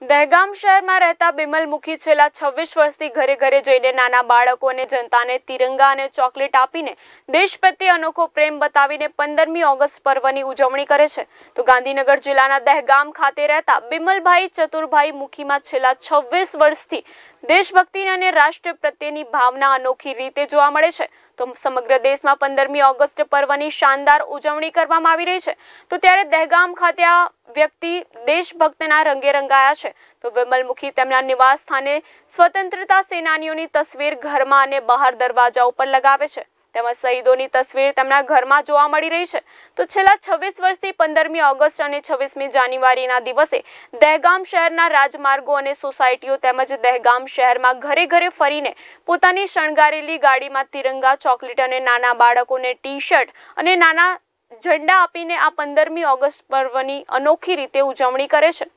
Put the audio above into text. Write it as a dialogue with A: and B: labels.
A: દહેગામ શહેરમાં રહેતા બિમલ મુખી છેલ્લા છવ્વીસ વર્ષથી ઘરે ઘરે જઈને નાના બાળકો અને જનતાને તિરંગા અને ચોકલેટ આપીને દેશ પ્રત્યે અનોખો પ્રેમ બતાવીને પંદરમી ઓગસ્ટ પર્વની ઉજવણી કરે છે તો ગાંધીનગર જિલ્લાના દહેગામ ખાતે રહેતા બિમલભાઈ ચતુરભાઈ મુખીમાં છેલ્લા છવ્વીસ વર્ષથી દેશભક્તિ અને રાષ્ટ્ર પ્રત્યેની ભાવના અનોખી રીતે જોવા મળે છે તો સમગ્ર દેશમાં પંદરમી ઓગસ્ટ પર્વની શાનદાર ઉજવણી કરવામાં આવી રહી છે તો ત્યારે દહેગામ ખાતે આ વ્યક્તિ દેશભક્તના રંગે રંગાયા છે તો વિમલમુખી તેમના નિવાસ સ્થાને સ્વતંત્રતા સેનાનીઓની તસવીર ઘરમાં અને બહાર દરવાજા ઉપર લગાવે છે તેમજ શહીદોની તસવીર તેમના ઘરમાં જોવા મળી રહી છે તો છેલ્લા છવ્વીસ વર્ષથી પંદરમી ઓગસ્ટ અને છવ્વીસમી જાન્યુઆરીના દિવસે દહેગામ શહેરના રાજમાર્ગો અને સોસાયટીઓ તેમજ દહેગામ શહેરમાં ઘરે ઘરે ફરીને પોતાની શણગારેલી ગાડીમાં તિરંગા ચોકલેટ અને નાના બાળકોને ટી શર્ટ અને નાના ઝંડા આપીને આ પંદરમી ઓગસ્ટ પર્વની અનોખી રીતે ઉજવણી કરે છે